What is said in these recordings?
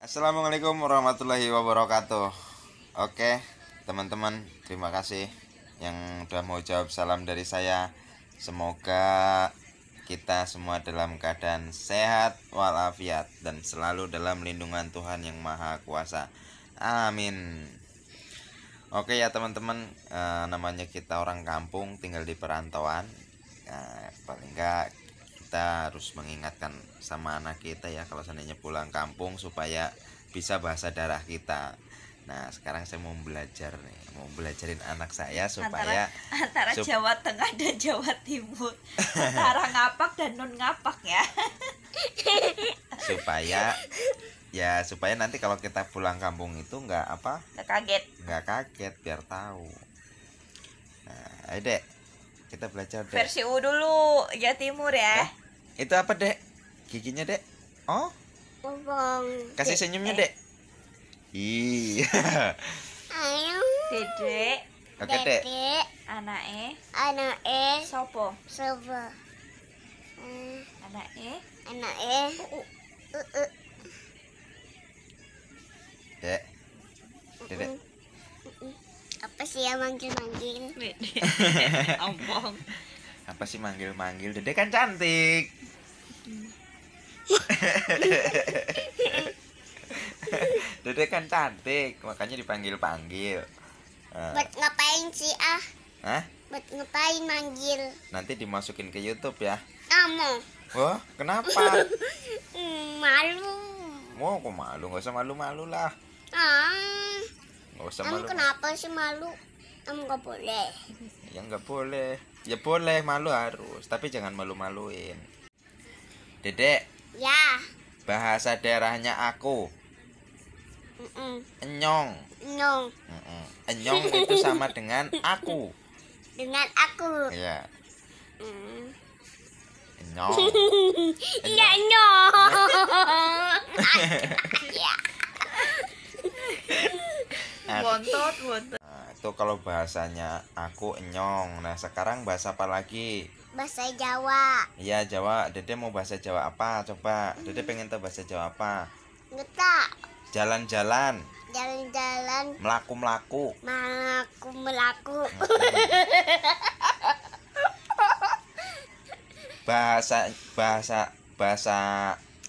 Assalamualaikum warahmatullahi wabarakatuh Oke teman-teman terima kasih yang sudah mau jawab salam dari saya Semoga kita semua dalam keadaan sehat walafiat Dan selalu dalam lindungan Tuhan yang maha kuasa Amin Oke ya teman-teman e, Namanya kita orang kampung tinggal di perantauan e, Paling enggak kita harus mengingatkan sama anak kita ya kalau seandainya pulang kampung supaya bisa bahasa darah kita Nah, sekarang saya mau belajar nih, mau belajarin anak saya supaya antara, antara sup Jawa Tengah dan Jawa Timur, antara ngapak dan non ngapak ya. supaya ya supaya nanti kalau kita pulang kampung itu nggak apa? Nggak kaget. Nggak kaget biar tahu. Nah, ayo dek, kita belajar dek. Versi U dulu, Jawa Timur ya. nah, itu apa, Dek? Giginya, Dek? Oh? Bobong. Kasih senyumnya, Dek. Iya. Ayo. Dedek. Oke, Dek. Anak E. Sopo? Sopo? Eh. Anak E. Anak E. Uh, uh. Dek. Uh, Dede. Apa sih yang manggil-manggil? Ompong apa sih manggil-manggil dede kan cantik dede kan cantik makanya dipanggil-panggil uh. buat ngapain sih ah Hah? buat ngapain manggil nanti dimasukin ke YouTube ya kamu wah oh, kenapa malu mau oh, kok malu nggak usah malu-malu lah ah nggak usah malu kenapa sih malu kamu nggak boleh ya nggak boleh ya boleh malu harus tapi jangan malu-maluin dedek ya bahasa daerahnya aku enyong enyong enyong itu sama dengan aku dengan aku ya mm. enyong iya enyong iya. Nah. Wontot wontot itu kalau bahasanya aku enyong nah sekarang bahasa apa lagi bahasa Jawa iya Jawa Dede mau bahasa Jawa apa coba Dede pengen tahu bahasa Jawa apa Ngetak jalan-jalan jalan-jalan melaku melaku melaku melaku bahasa bahasa bahasa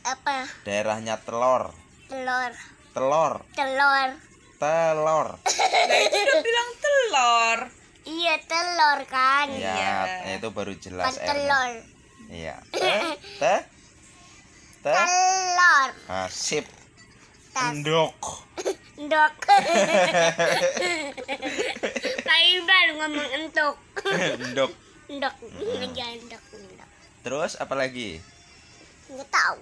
apa daerahnya telur telur telur telur telur nah itu udah bilang telur iya telur kan iya ya. itu baru jelas kan telur iya eh, te te telur asip ah, sip. ndok ndok paling baru ngomong entuk ndok ndok ndok terus apa lagi nggak tahu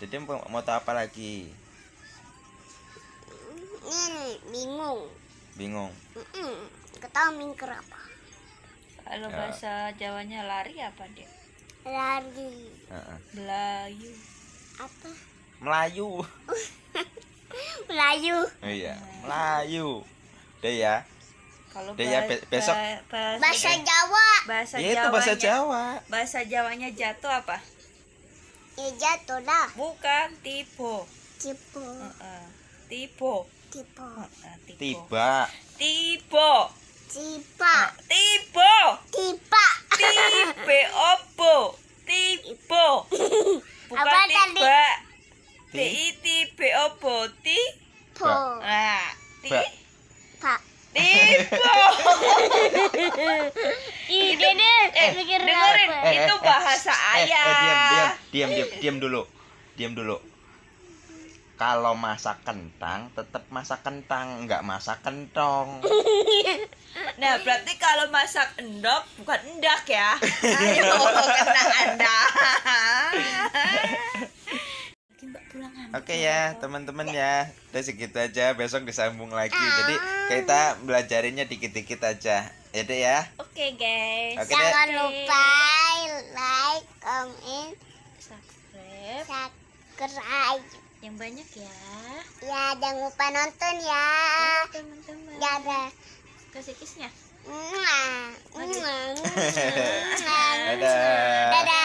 jadi mau, mau tahu apa lagi Nin bingung. Bingung. Mm -mm. mingker apa? Kalau ya. bahasa Jawanya lari apa dia? Lari. Uh -uh. Apa? Melayu. Melayu. Oh, iya, Melayu. Deh ya. Kalau bah ya, besok bahasa, bahasa Jawa. Bahasa ya, itu bahasa Jawa. Bahasa Jawanya jatuh apa? Ya jatuh lah. Bukan tipu. Tipu. Uh -uh. Tipu. Oh, nah, tiba tiba tiba nah, tiba tiba tiba tiba opo tiba bukan tiba ti tiba opo tiba ah ti tiba ide deh dengerin itu eh, eh, bahasa eh, ayah diam diam diam diam dulu diam dulu kalau masak kentang tetap masak kentang nggak masak kentong nah berarti kalau masak endok bukan endak ya ayo pulang anda Oke ya teman-teman ya. ya Udah segitu aja besok disambung lagi ah. Jadi kita belajarinnya dikit-dikit aja Yaudah ya Oke okay, guys okay, Jangan deh. lupa like, comment, subscribe, subscribe yang banyak ya ya jangan lupa nonton ya teman-teman ya, ada kasih kisnya Dadah. Dadah.